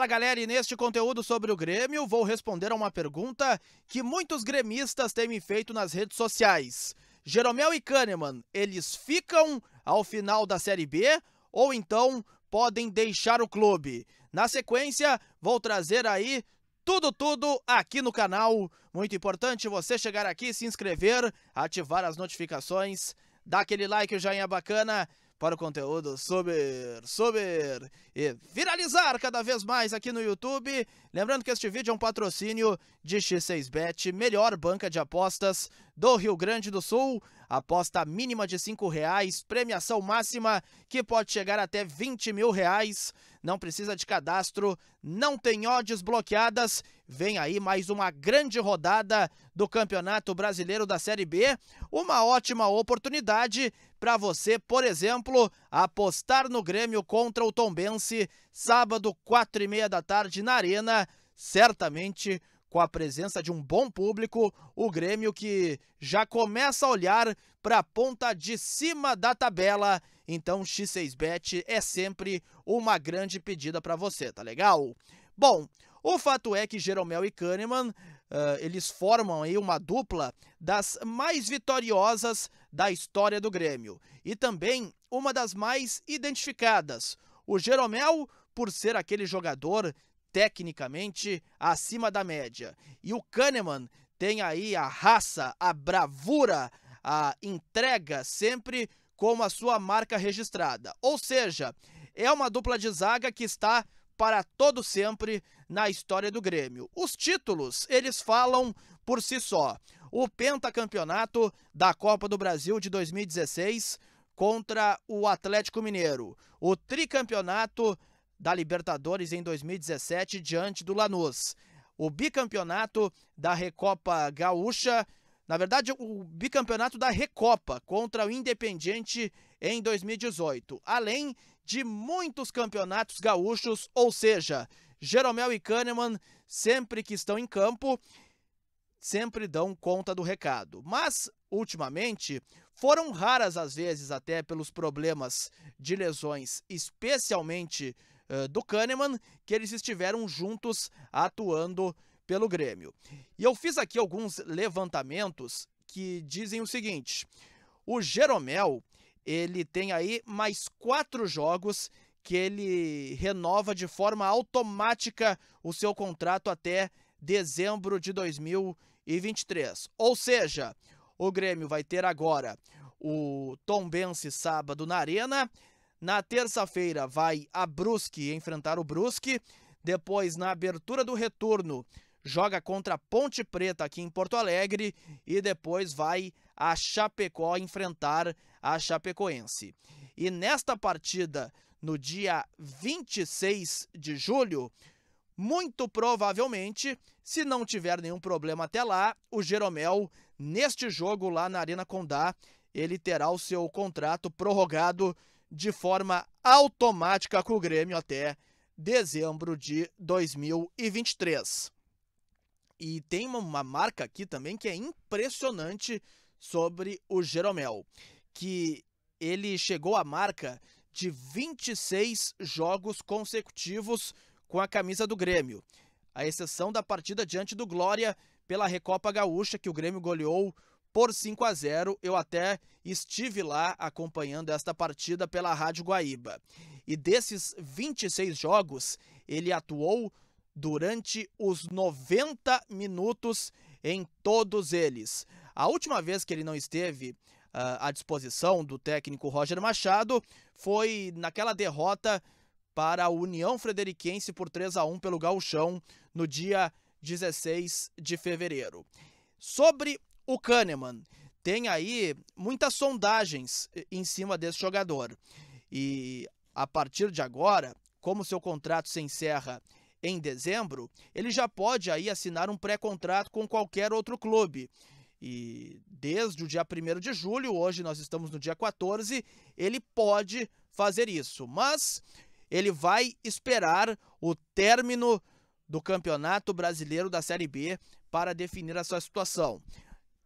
Fala galera, e neste conteúdo sobre o Grêmio vou responder a uma pergunta que muitos gremistas têm me feito nas redes sociais. Jeromel e Kahneman, eles ficam ao final da Série B ou então podem deixar o clube? Na sequência, vou trazer aí tudo, tudo aqui no canal. Muito importante você chegar aqui, se inscrever, ativar as notificações, dar aquele like o joinha bacana para o conteúdo subir, subir e viralizar cada vez mais aqui no YouTube. Lembrando que este vídeo é um patrocínio de X6Bet, melhor banca de apostas do Rio Grande do Sul. Aposta mínima de R$ reais, premiação máxima que pode chegar até 20 mil reais. Não precisa de cadastro, não tem odds bloqueadas. Vem aí mais uma grande rodada do Campeonato Brasileiro da Série B. Uma ótima oportunidade para você, por exemplo, apostar no Grêmio contra o Tombense, sábado, quatro e meia da tarde na Arena. Certamente com a presença de um bom público, o Grêmio que já começa a olhar para a ponta de cima da tabela. Então, X6Bet é sempre uma grande pedida para você, tá legal? Bom, o fato é que Jeromel e Kahneman, uh, eles formam aí uma dupla das mais vitoriosas da história do Grêmio e também uma das mais identificadas. O Jeromel, por ser aquele jogador tecnicamente acima da média. E o Kahneman tem aí a raça, a bravura, a entrega sempre como a sua marca registrada. Ou seja, é uma dupla de zaga que está para todo sempre na história do Grêmio. Os títulos, eles falam por si só. O pentacampeonato da Copa do Brasil de 2016 contra o Atlético Mineiro, o tricampeonato da Libertadores em 2017 diante do Lanús. O bicampeonato da Recopa Gaúcha, na verdade, o bicampeonato da Recopa contra o Independiente em 2018, além de muitos campeonatos gaúchos, ou seja, Jeromel e Kahneman, sempre que estão em campo, sempre dão conta do recado. Mas, ultimamente, foram raras as vezes, até pelos problemas de lesões, especialmente eh, do Kahneman, que eles estiveram juntos atuando pelo Grêmio. E eu fiz aqui alguns levantamentos que dizem o seguinte: o Jeromel ele tem aí mais quatro jogos que ele renova de forma automática o seu contrato até dezembro de 2023. Ou seja, o Grêmio vai ter agora o Tom Benci sábado na Arena, na terça-feira vai a Brusque enfrentar o Brusque, depois na abertura do retorno joga contra Ponte Preta aqui em Porto Alegre e depois vai a Chapecó enfrentar a Chapecoense. E nesta partida, no dia 26 de julho, muito provavelmente, se não tiver nenhum problema até lá, o Jeromel, neste jogo lá na Arena Condá, ele terá o seu contrato prorrogado de forma automática com o Grêmio até dezembro de 2023. E tem uma marca aqui também que é impressionante sobre o Jeromel, que ele chegou à marca de 26 jogos consecutivos com a camisa do Grêmio, à exceção da partida diante do Glória pela Recopa Gaúcha que o Grêmio goleou por 5 a 0. Eu até estive lá acompanhando esta partida pela Rádio Guaíba. E desses 26 jogos, ele atuou durante os 90 minutos em todos eles. A última vez que ele não esteve uh, à disposição do técnico Roger Machado foi naquela derrota para a União Frederiquense por 3 a 1 pelo Galchão no dia 16 de fevereiro. Sobre o Kahneman. Tem aí muitas sondagens eh, em cima desse jogador. E a partir de agora, como seu contrato se encerra em dezembro, ele já pode aí assinar um pré-contrato com qualquer outro clube. E desde o dia 1 de julho, hoje nós estamos no dia 14, ele pode fazer isso. Mas ele vai esperar o término do Campeonato Brasileiro da Série B para definir a sua situação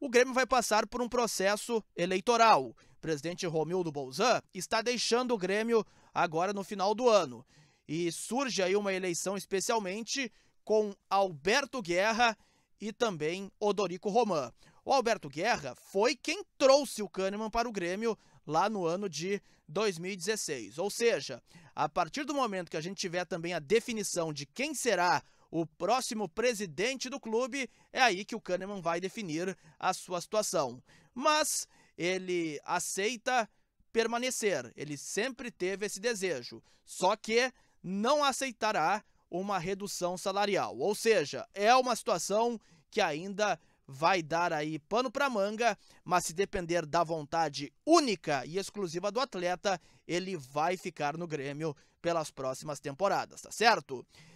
o Grêmio vai passar por um processo eleitoral. O presidente Romildo Bolzan está deixando o Grêmio agora no final do ano. E surge aí uma eleição especialmente com Alberto Guerra e também Odorico Roman. O Alberto Guerra foi quem trouxe o Kahneman para o Grêmio lá no ano de 2016. Ou seja, a partir do momento que a gente tiver também a definição de quem será o próximo presidente do clube, é aí que o Kahneman vai definir a sua situação. Mas ele aceita permanecer, ele sempre teve esse desejo, só que não aceitará uma redução salarial. Ou seja, é uma situação que ainda vai dar aí pano para manga, mas se depender da vontade única e exclusiva do atleta, ele vai ficar no Grêmio pelas próximas temporadas, tá certo?